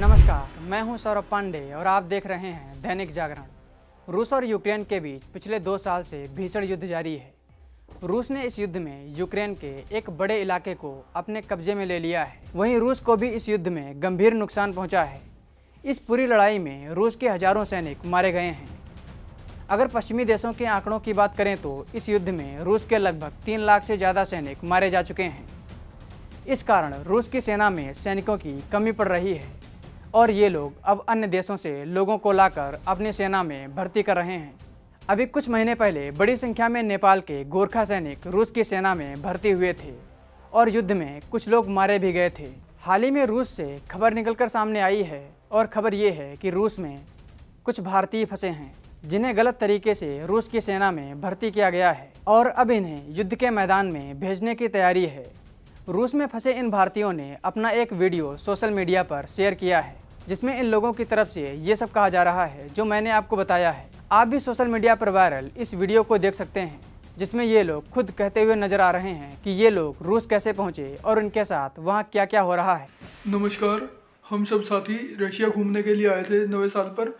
नमस्कार मैं हूं सौरभ पांडे और आप देख रहे हैं दैनिक जागरण रूस और यूक्रेन के बीच पिछले दो साल से भीषण युद्ध जारी है रूस ने इस युद्ध में यूक्रेन के एक बड़े इलाके को अपने कब्जे में ले लिया है वहीं रूस को भी इस युद्ध में गंभीर नुकसान पहुंचा है इस पूरी लड़ाई में रूस के हजारों सैनिक मारे गए हैं अगर पश्चिमी देशों के आंकड़ों की बात करें तो इस युद्ध में रूस के लगभग तीन लाख से ज़्यादा सैनिक मारे जा चुके हैं इस कारण रूस की सेना में सैनिकों की कमी पड़ रही है और ये लोग अब अन्य देशों से लोगों को लाकर अपनी सेना में भर्ती कर रहे हैं अभी कुछ महीने पहले बड़ी संख्या में नेपाल के गोरखा सैनिक रूस की सेना में भर्ती हुए थे और युद्ध में कुछ लोग मारे भी गए थे हाल ही में रूस से खबर निकलकर सामने आई है और खबर ये है कि रूस में कुछ भारतीय फंसे हैं जिन्हें गलत तरीके से रूस की सेना में भर्ती किया गया है और अब इन्हें युद्ध के मैदान में भेजने की तैयारी है रूस में फंसे इन भारतीयों ने अपना एक वीडियो सोशल मीडिया पर शेयर किया है जिसमें इन लोगों की तरफ से ये सब कहा जा रहा है जो मैंने आपको बताया है आप भी सोशल मीडिया पर वायरल इस वीडियो को देख सकते हैं जिसमें ये लोग खुद कहते हुए नजर आ रहे हैं कि ये लोग रूस कैसे पहुंचे और उनके साथ वहाँ क्या क्या हो रहा है नमस्कार हम सब साथी रशिया घूमने के लिए आए थे नवे साल पर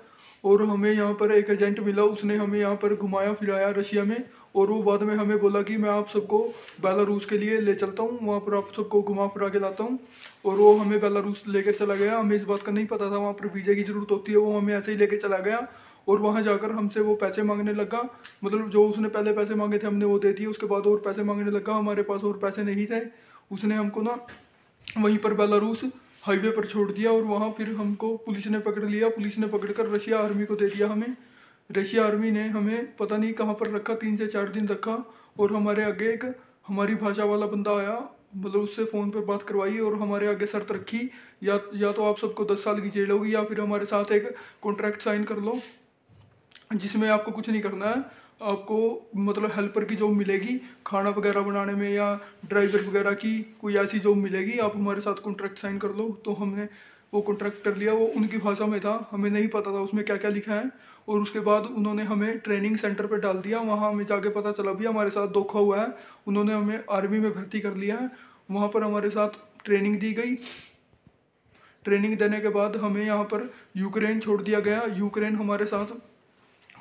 और हमें यहाँ पर एक एजेंट मिला उसने हमें यहाँ पर घुमाया फिराया रशिया में और वो बाद में हमें बोला कि मैं आप सबको बेलारूस के लिए ले चलता हूँ वहाँ पर आप सबको घुमा फिरा के लाता हूँ और वो हमें बेलारूस लेकर चला गया हमें इस बात का नहीं पता था वहाँ पर वीज़े की ज़रूरत होती है वो हमें ऐसे ही लेकर चला गया और वहाँ जाकर हमसे वो पैसे मांगने लगा मतलब जो उसने पहले पैसे मांगे थे हमने वो दे दिए उसके बाद और पैसे मांगने लगा हमारे पास और पैसे नहीं थे उसने हमको ना वहीं पर बेलारूस हाईवे पर छोड़ दिया और वहाँ फिर हमको पुलिस ने पकड़ लिया पुलिस ने पकड़ कर रशिया आर्मी को दे दिया हमें रशिया आर्मी ने हमें पता नहीं कहाँ पर रखा तीन से चार दिन रखा और हमारे आगे एक हमारी भाषा वाला बंदा आया मतलब उससे फ़ोन पर बात करवाई और हमारे आगे शर्त रखी या या तो आप सबको दस साल की जेल होगी या फिर हमारे साथ एक कॉन्ट्रैक्ट साइन कर लो जिसमें आपको कुछ नहीं करना है आपको मतलब हेल्पर की जॉब मिलेगी खाना वगैरह बनाने में या ड्राइवर वगैरह की कोई ऐसी जॉब मिलेगी आप हमारे साथ कॉन्ट्रैक्ट साइन कर लो तो हमने वो कॉन्ट्रैक्ट कर लिया वो उनकी भाषा में था हमें नहीं पता था उसमें क्या क्या लिखा है और उसके बाद उन्होंने हमें ट्रेनिंग सेंटर पर डाल दिया वहाँ हमें जाके पता चला भी हमारे साथ धोखा हुआ है उन्होंने हमें आर्मी में भर्ती कर लिया है वहाँ पर हमारे साथ ट्रेनिंग दी गई ट्रेनिंग देने के बाद हमें यहाँ पर यूक्रेन छोड़ दिया गया यूक्रेन हमारे साथ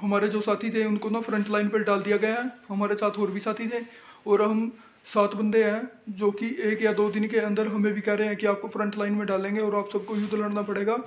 हमारे जो साथी थे उनको ना फ्रंट लाइन पर डाल दिया गया है हमारे साथ और भी साथी थे और हम सात बंदे हैं जो कि एक या दो दिन के अंदर हमें भी कह रहे हैं कि आपको फ्रंट लाइन में डालेंगे और आप सबको युद्ध लड़ना पड़ेगा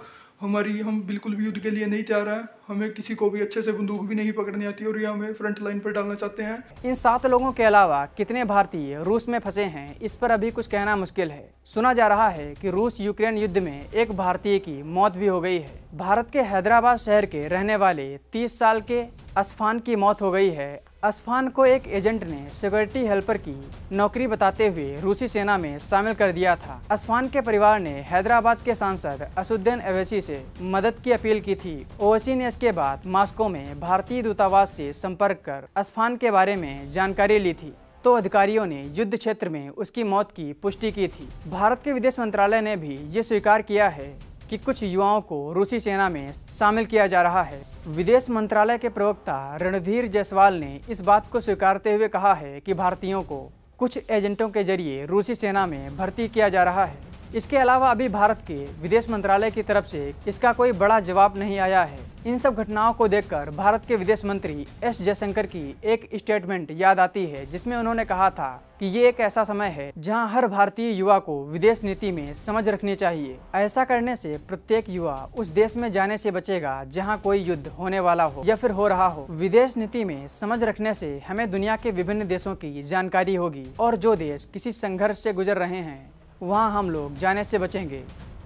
हमारी हम बिल्कुल भी युद्ध के लिए नहीं तैयार हैं हमें किसी को भी अच्छे से बंदूक भी नहीं पकड़नी आती और ये हमें फ्रंट लाइन पर डालना चाहते हैं इन सात लोगों के अलावा कितने भारतीय रूस में फंसे हैं इस पर अभी कुछ कहना मुश्किल है सुना जा रहा है कि रूस यूक्रेन युद्ध में एक भारतीय की मौत भी हो गई है भारत के हैदराबाद शहर के रहने वाले तीस साल के असफान की मौत हो गई है असफान को एक एजेंट ने सिक्योरिटी हेल्पर की नौकरी बताते हुए रूसी सेना में शामिल कर दिया था असफान के परिवार ने हैदराबाद के सांसद असुद्दीन अवैसी से मदद की अपील की थी ओवैसी ने मैच के बाद मास्को में भारतीय दूतावास से संपर्क कर अस्फान के बारे में जानकारी ली थी तो अधिकारियों ने युद्ध क्षेत्र में उसकी मौत की पुष्टि की थी भारत के विदेश मंत्रालय ने भी ये स्वीकार किया है कि कुछ युवाओं को रूसी सेना में शामिल किया जा रहा है विदेश मंत्रालय के प्रवक्ता रणधीर जायसवाल ने इस बात को स्वीकारते हुए कहा है कि भारतीयों को कुछ एजेंटों के जरिए रूसी सेना में भर्ती किया जा रहा है इसके अलावा अभी भारत के विदेश मंत्रालय की तरफ से इसका कोई बड़ा जवाब नहीं आया है इन सब घटनाओं को देखकर भारत के विदेश मंत्री एस जयशंकर की एक स्टेटमेंट याद आती है जिसमें उन्होंने कहा था कि ये एक ऐसा समय है जहां हर भारतीय युवा को विदेश नीति में समझ रखनी चाहिए ऐसा करने से प्रत्येक युवा उस देश में जाने से बचेगा जहां कोई युद्ध होने वाला हो या फिर हो रहा हो विदेश नीति में समझ रखने से हमें दुनिया के विभिन्न देशों की जानकारी होगी और जो देश किसी संघर्ष से गुजर रहे हैं वहाँ हम लोग जाने से बचेंगे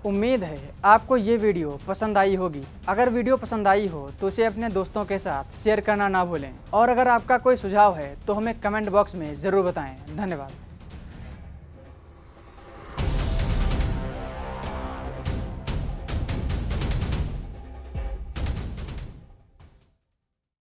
उम्मीद है आपको ये वीडियो पसंद आई होगी अगर वीडियो पसंद आई हो तो उसे अपने दोस्तों के साथ शेयर करना ना भूलें और अगर आपका कोई सुझाव है तो हमें कमेंट बॉक्स में ज़रूर बताएं धन्यवाद